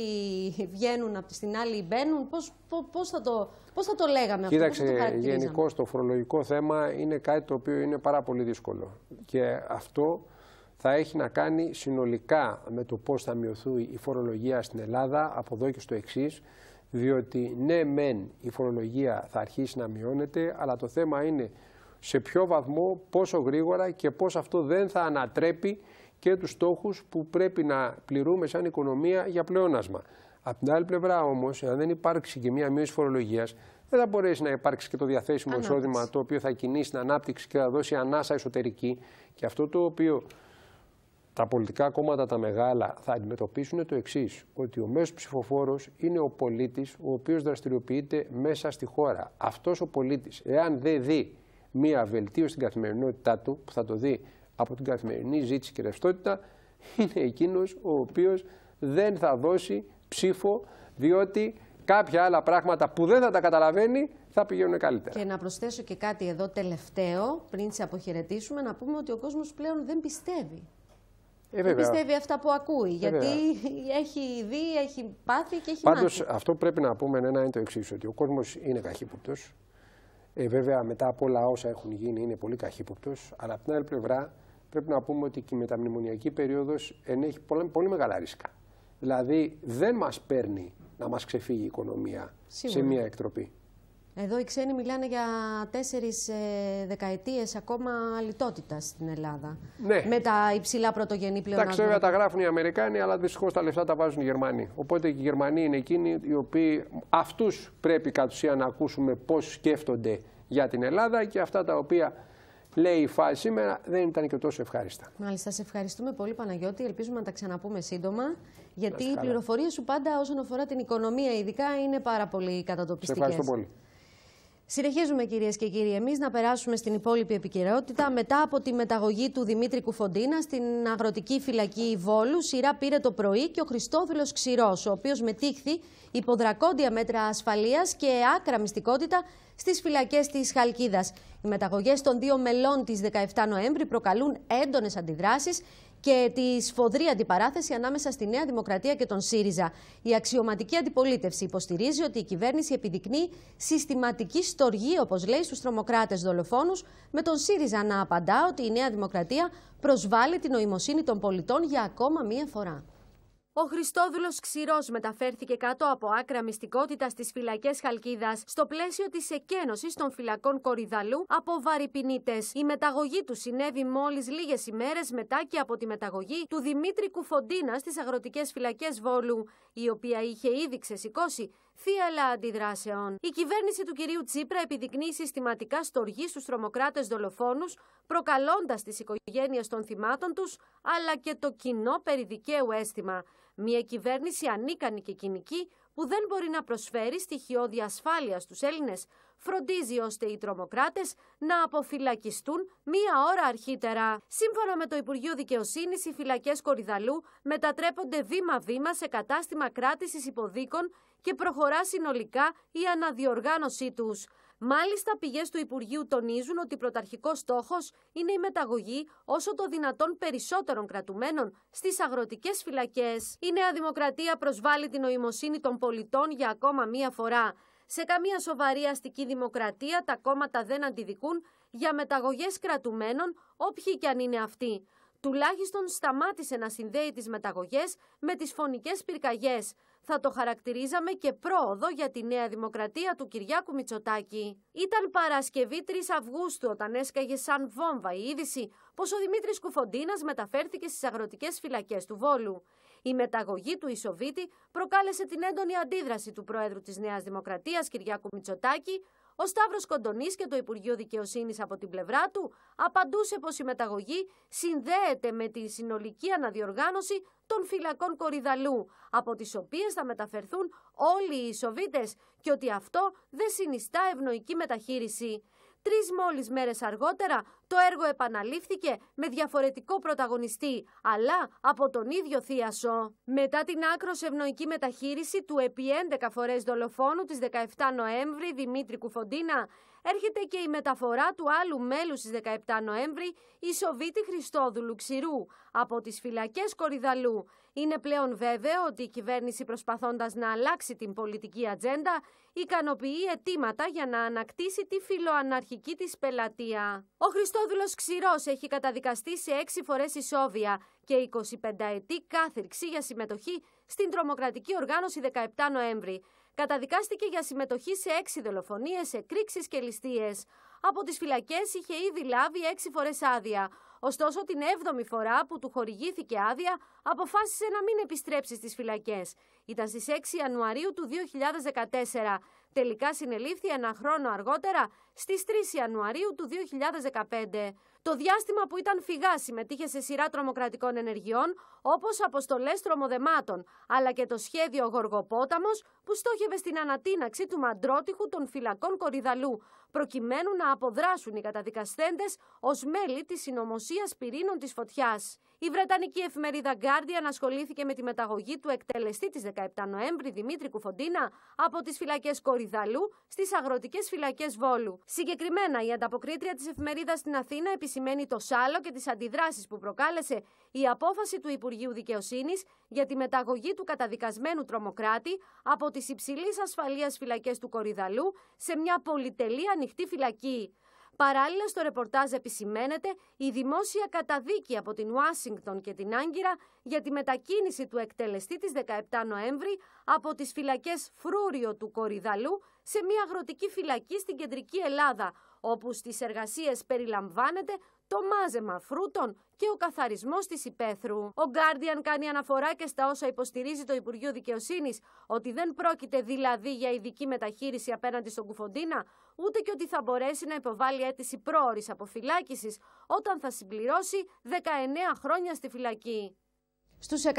βγαίνουν, από την άλλη μπαίνουν. Πώς, πώς, θα, το, πώς θα το λέγαμε Κοίταξε, αυτό, Κοίταξε, γενικώ το φορολογικό θέμα είναι κάτι το οποίο είναι πάρα πολύ δύσκολο. Και αυτό θα έχει να κάνει συνολικά με το πώς θα μειωθεί η φορολογία στην Ελλάδα από εδώ και στο εξής. Διότι ναι μεν η φορολογία θα αρχίσει να μειώνεται, αλλά το θέμα είναι σε ποιο βαθμό, πόσο γρήγορα και πώς αυτό δεν θα ανατρέπει και τους στόχους που πρέπει να πληρούμε σαν οικονομία για πλεόνασμα. Από την άλλη πλευρά όμως, αν δεν υπάρξει και μια μείωση φορολογίας, δεν θα μπορέσει να υπάρξει και το διαθέσιμο εισόδημα το οποίο θα κινήσει την ανάπτυξη και θα δώσει ανάσα εσωτερική. Και αυτό το οποίο τα πολιτικά κόμματα τα μεγάλα θα αντιμετωπίσουν το εξής: Ότι ο μέσος ψηφοφόρος είναι ο πολίτης ο οποίος δραστηριοποιείται μέσα στη χώρα. Αυτός ο πολίτης, εάν δεν δει μία βελτίωση στην καθημερινότητά του, που θα το δει από την καθημερινή ζήτηση και ρευστότητα είναι εκείνος ο οποίος δεν θα δώσει ψήφο διότι κάποια άλλα πράγματα που δεν θα τα καταλαβαίνει θα πηγαίνουν καλύτερα. Και να προσθέσω και κάτι εδώ τελευταίο πριν σε αποχαιρετήσουμε να πούμε ότι ο κόσμος πλέον δεν πιστεύει. Ε, δεν πιστεύει αυτά που ακούει, ε, γιατί έχει δει, έχει πάθει και έχει Πάντως, μάθει. αυτό πρέπει να πούμε ένα ναι, είναι το εξής ότι ο κόσμος είναι καχύποπτος. Ε, βέβαια, μετά από όλα όσα έχουν γίνει, είναι πολύ καχύποπτος. Αλλά από την άλλη πλευρά, πρέπει να πούμε ότι και η μεταμνημονιακή περίοδος ενέχει πολύ, πολύ μεγάλα ρίσκα. Δηλαδή δεν μας παίρνει να μας ξεφύγει η οικονομία σε μια εκτροπή. Εδώ οι ξένοι μιλάνε για τέσσερις ε, δεκαετίες ακόμα λιτότητας στην Ελλάδα. Ναι. Με τα υψηλά πρωτογενή πλεονάσματα. Εντάξει, βέβαια τα γράφουν οι Αμερικάνοι, αλλά δυστυχώς τα λεφτά τα βάζουν οι Γερμανοί. Οπότε και οι Γερμανοί είναι εκείνοι οι οποίοι αυτούς πρέπει κατ' ουσία να ακούσουμε πώς σκέφτονται για την Ελλάδα και αυτά τα οποία λέει η φάση σήμερα δεν ήταν και τόσο ευχάριστα. Μάλιστα, σε ευχαριστούμε πολύ Παναγιώτη. Ελπίζουμε να τα ξαναπούμε σύντομα. Γιατί η πληροφορία σου πάντα όσον αφορά την οικονομία, ειδικά, είναι πάρα πολύ κατατοπιστικέ. Σε ευχαριστώ πολύ. Συνεχίζουμε κυρίες και κύριοι εμείς να περάσουμε στην υπόλοιπη επικαιρότητα. Μετά από τη μεταγωγή του Δημήτρη Κουφοντίνα στην αγροτική φυλακή Βόλου, σειρά πήρε το πρωί και ο Χριστόδουλο Ξηρός, ο οποίος μετήχθη υποδρακόντια μέτρα ασφαλείας και άκρα μυστικότητα στις φυλακές της Χαλκίδας. Οι μεταγωγές των δύο μελών της 17 Νοέμβρη προκαλούν έντονες αντιδράσεις και τη σφοδρή αντιπαράθεση ανάμεσα στη Νέα Δημοκρατία και τον ΣΥΡΙΖΑ. Η αξιωματική αντιπολίτευση υποστηρίζει ότι η κυβέρνηση επιδεικνύει συστηματική στοργή, όπως λέει, στους τρομοκράτες δολοφόνους, με τον ΣΥΡΙΖΑ να απαντά ότι η Νέα Δημοκρατία προσβάλλει την νοημοσύνη των πολιτών για ακόμα μία φορά. Ο Χριστόδουλος Ξηρός μεταφέρθηκε κάτω από άκρα μυστικότητα στις φυλακές Χαλκίδας στο πλαίσιο της εκένωσης των φυλακών Κορυδαλού από βαρυπινίτες. Η μεταγωγή του συνέβη μόλις λίγες ημέρες μετά και από τη μεταγωγή του Δημήτρη Κουφοντίνας στις αγροτικές φυλακές Βόλου, η οποία είχε ήδη ξεσηκώσει θύαλα αντιδράσεων. Η κυβέρνηση του κυρίου Τσίπρα επιδεικνύει συστηματικά στοργή στους τρομοκράτες δολοφόνους, προκαλώντας τις οικογένειες των θυμάτων τους, αλλά και το κοινό περιδικαίου αίσθημα. Μια κυβέρνηση ανίκανη και κοινική που δεν μπορεί να προσφέρει στοιχειώδη ασφάλεια στους Έλληνες, φροντίζει ώστε οι τρομοκράτες να αποφυλακιστούν μία ώρα αρχίτερα. Σύμφωνα με το Υπουργείο Δικαιοσύνης, οι φυλακές Κορυδαλού μετατρέπονται βήμα-βήμα σε κατάστημα κράτησης υποδίκων και προχωρά συνολικά η αναδιοργάνωσή τους. Μάλιστα, πηγές του Υπουργείου τονίζουν ότι πρωταρχικός στόχος είναι η μεταγωγή όσο το δυνατόν περισσότερων κρατουμένων στις αγροτικές φυλακές. Η Νέα Δημοκρατία προσβάλλει την νοημοσύνη των πολιτών για ακόμα μία φορά. Σε καμία σοβαρή αστική δημοκρατία τα κόμματα δεν αντιδικούν για μεταγωγές κρατουμένων, όποιοι και αν είναι αυτοί. Τουλάχιστον σταμάτησε να συνδέει τις μεταγωγές με τις φωνικές πυρκαγιές, θα το χαρακτηρίζαμε και πρόοδο για τη Νέα Δημοκρατία του Κυριάκου Μητσοτάκη. Ήταν Παρασκευή 3 Αυγούστου όταν έσκαγε σαν βόμβα η είδηση πως ο Δημήτρης Κουφοντίνας μεταφέρθηκε στις αγροτικές φυλακές του Βόλου. Η μεταγωγή του Ισοβίτη προκάλεσε την έντονη αντίδραση του Προέδρου της Νέας Δημοκρατίας Κυριάκου Μητσοτάκη, ο Σταύρος Κοντονής και το Υπουργείο Δικαιοσύνης από την πλευρά του απαντούσε πως η μεταγωγή συνδέεται με τη συνολική αναδιοργάνωση των φυλακών Κορυδαλού, από τις οποίες θα μεταφερθούν όλοι οι Ισοβίτες και ότι αυτό δεν συνιστά ευνοϊκή μεταχείριση. Τρεις μόλις μέρες αργότερα το έργο επαναλήφθηκε με διαφορετικό πρωταγωνιστή, αλλά από τον ίδιο θίασο. Μετά την άκρο ευνοϊκή μεταχείριση του επί 11 φορές δολοφόνου της 17 Νοέμβρη Δημήτρη Κουφοντίνα, έρχεται και η μεταφορά του άλλου μέλους στις 17 Νοέμβρη, η Σοβίτη Χριστόδουλου Ξηρού, από τις φυλακές Κορυδαλού. Είναι πλέον βέβαιο ότι η κυβέρνηση προσπαθώντας να αλλάξει την πολιτική ατζέντα, ικανοποιεί αιτήματα για να ανακτήσει τη φιλοαναρχική της πελατεία. Ο Χριστόδουλος Ξηρός έχει καταδικαστεί σε έξι φορές ισόβια και 25 ετή κάθριξη για συμμετοχή στην τρομοκρατική οργάνωση 17 Νοέμβρη καταδικάστηκε για συμμετοχή σε έξι δολοφονίες, εκρήξεις και ληστείες. Από τις φυλακές είχε ήδη λάβει έξι φορές άδεια. Ωστόσο, την έβδομη φορά που του χορηγήθηκε άδεια, αποφάσισε να μην επιστρέψει στις φυλακές. Ήταν στις 6 Ιανουαρίου του 2014. Τελικά συνελήφθη ένα χρόνο αργότερα, στις 3 Ιανουαρίου του 2015. Το διάστημα που ήταν φυγά συμμετείχε σε σειρά τρομοκρατικών ενεργειών, όπως αποστολές τρομοδεμάτων, αλλά και το σχέδιο Γοργοπόταμος που στόχευε στην ανατείναξη του μαντρότυχου των φυλακών Κορυδαλού, προκειμένου να αποδράσουν οι καταδικαστέντε ως μέλη της συνωμοσίας πυρήνων της φωτιάς. Η Βρετανική εφημερίδα Guardian ασχολήθηκε με τη μεταγωγή του εκτελεστή της 17 Νοέμβρη Δημήτρη Κουφοντίνα από τις φυλακές Κορυδαλού στις αγροτικές φυλακές Βόλου. Συγκεκριμένα, η ανταποκρίτρια της εφημερίδας στην Αθήνα επισημαίνει το σάλο και τις αντιδράσεις που προκάλεσε η απόφαση του Υπουργείου Δικαιοσύνης για τη μεταγωγή του καταδικασμένου τρομοκράτη από τις υψηλής ασφαλείας φυλακές του Κορυδαλού σε μια πολυτελή ανοιχτή φυλακή. Παράλληλα στο ρεπορτάζ επισημαίνεται η δημόσια καταδίκη από την Ουάσιγκτον και την Άγκυρα για τη μετακίνηση του εκτελεστή της 17 Νοέμβρη από τις φυλακές Φρούριο του Κορυδαλού σε μια αγροτική φυλακή στην κεντρική Ελλάδα, όπου στις εργασίες περιλαμβάνεται το μάζεμα φρούτων, και ο καθαρισμός της υπαίθρου. Ο Guardian κάνει αναφορά και στα όσα υποστηρίζει το Υπουργείο Δικαιοσύνης, ότι δεν πρόκειται δηλαδή για ειδική μεταχείριση απέναντι στον Κουφοντίνα, ούτε και ότι θα μπορέσει να υποβάλει αίτηση πρόορης αποφυλάκησης όταν θα συμπληρώσει 19 χρόνια στη φυλακή. Στους 142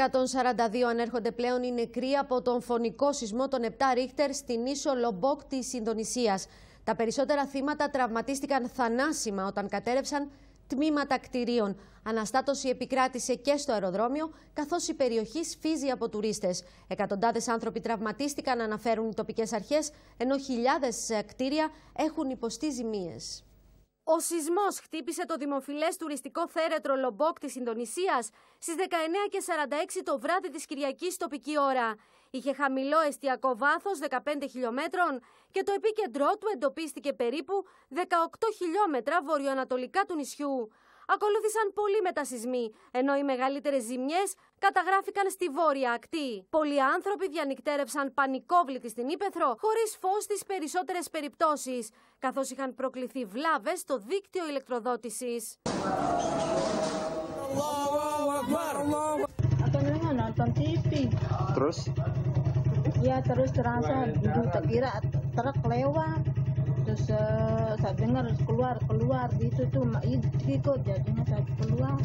ανέρχονται πλέον οι νεκροί από τον φωνικό σεισμό των 7 Ρίχτερ στην ίσο Λομπόκ της Ινδονησίας. Τα περισσότερα θύματα τραυματίστηκαν θανάσιμα όταν κατέρευσαν τμήματα κτηρίων. Αναστάτωση επικράτησε και στο αεροδρόμιο, καθώς η περιοχή σφίζει από τουρίστες. Εκατοντάδες άνθρωποι τραυματίστηκαν, αναφέρουν οι τοπικές αρχές, ενώ χιλιάδες ε, κτίρια έχουν υποστεί ζημίες. Ο σεισμός χτύπησε το δημοφιλές τουριστικό θέρετρο Λομπόκ της Ινδονησίας στις 19.46 το βράδυ της Κυριακής τοπική ώρα. Είχε χαμηλό εστιακό βάθος 15 χιλιόμετρων και το επίκεντρό του εντοπίστηκε περίπου 18 χιλιόμετρα βορειοανατολικά του νησιού. Ακολούθησαν πολλοί μετασυσμοί, ενώ οι μεγαλύτερες ζημιές καταγράφηκαν στη βόρεια ακτή. Πολλοί άνθρωποι διανυκτέρευσαν πανικόβλητοι στην Ήπεθρο, χωρίς φως στις περισσότερες περιπτώσεις, καθώς είχαν προκληθεί βλάβες στο δίκτυο ηλεκτροδότησης sini. Terus? Ya terus terasa itu terkira truk lewat terus uh, saya dengar keluar keluar gitu tuh ikut jadinya saya keluar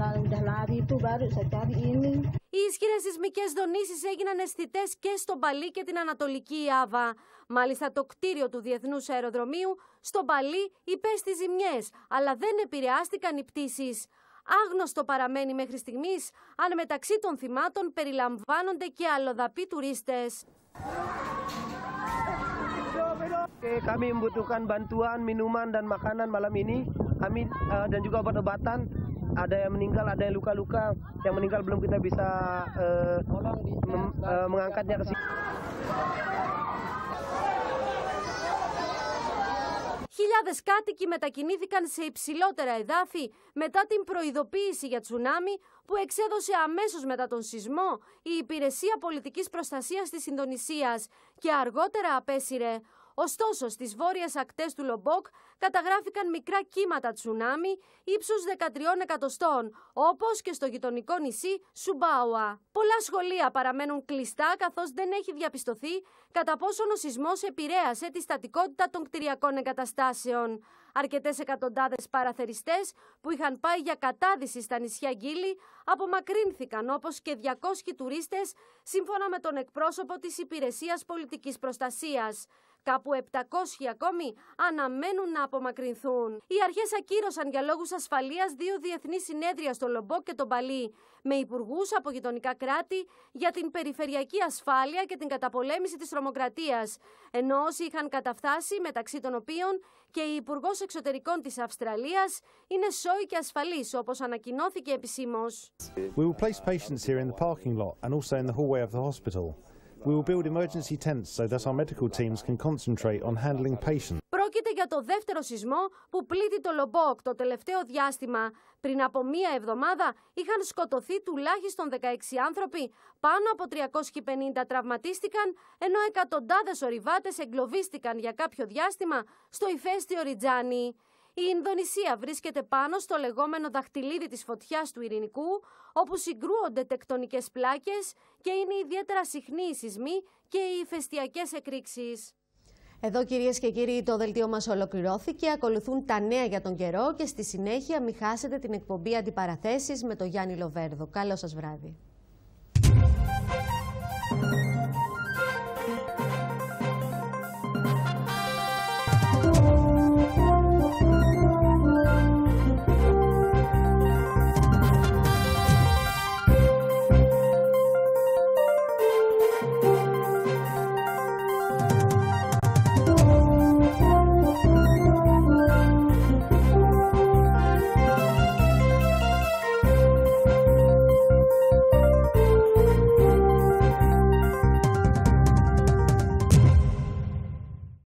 nah, udah lari itu baru saya cari ini οι ισχυρές σεισμικές δονήσει έγιναν αισθητές και στον Παλί και την Ανατολική Άβα. Μάλιστα, το κτίριο του Διεθνούς Αεροδρομίου στον Παλί υπέστη ζημιές, αλλά δεν επηρεάστηκαν οι πτήσεις. Άγνωστο παραμένει μέχρι στιγμής αν μεταξύ των θυμάτων περιλαμβάνονται και αλλοδαποί Kami membutuhkan bantuan minuman dan makanan malam ini. Kami uh, dan juga obat-obatan. Ada yang meninggal, ada yang luka-luka. Yang meninggal belum kita bisa uh, mem, uh, mengangkatnya ke sini. κάτοικοι μετακινήθηκαν σε υψηλότερα εδάφη μετά την προειδοποίηση για τσουνάμι που εξέδωσε αμέσως μετά τον σεισμό η Υπηρεσία Πολιτικής Προστασίας της Ινδονησίας και αργότερα απέσυρε Ωστόσο, στις βόρειες ακτές του Λομπόκ καταγράφηκαν μικρά κύματα τσουνάμι ύψους 13 εκατοστών, όπως και στο γειτονικό νησί Σουμπάουα. Πολλά σχολεία παραμένουν κλειστά, καθώς δεν έχει διαπιστωθεί κατά πόσον ο σεισμός επηρέασε τη στατικότητα των κτηριακών εγκαταστάσεων. Αρκετές εκατοντάδες παραθεριστές που είχαν πάει για κατάδυση στα νησιά Γκύλη απομακρύνθηκαν, όπως και 200 τουρίστες, σύμφωνα με τον εκπρόσωπο της Υπηρεσίας Πολιτικής Προστασίας. Κάπου 700 ακόμη αναμένουν να απομακρυνθούν. Οι αρχές ακύρωσαν για λόγους ασφαλείας δύο διεθνή συνέδρια στο Λομπό και τον Παλί, με υπουργούς από γειτονικά κράτη για την περιφερειακή ασφάλεια και την καταπολέμηση της τρομοκρατίας. Ενώ όσοι είχαν καταφτάσει, μεταξύ των οποίων και η Υπουργός Εξωτερικών της Αυστραλίας, είναι σόοι και ασφαλής, όπως ανακοινώθηκε επισήμως. We will build emergency tents so that our medical teams can concentrate on handling patients. Πρόκειται για το δεύτερο σεισμό που πλήττει το Λομπόκ το τελευταίο διάστημα. Πριν από μία εβδομάδα είχαν σκοτωθεί τουλάχιστον 16 άνθρωποι, πάνω από 350 τραυματίστηκαν, ενώ εκατοντάδες ορειβάτες εγκλωβίστηκαν για κάποιο διάστημα στο ηφαίστειο Ριτζάνι. Η Ινδονησία βρίσκεται πάνω στο λεγόμενο δαχτυλίδι της φωτιάς του Ειρηνικού, όπου συγκρούονται τεκτονικές πλάκες και είναι ιδιαίτερα συχνή οι σεισμοί και οι φεστιακές εκρήξεις. Εδώ κυρίες και κύριοι το δελτίο μας ολοκληρώθηκε. Ακολουθούν τα νέα για τον καιρό και στη συνέχεια μην χάσετε την εκπομπή Αντιπαραθέσεις με τον Γιάννη Λοβέρδο. Καλό σας βράδυ.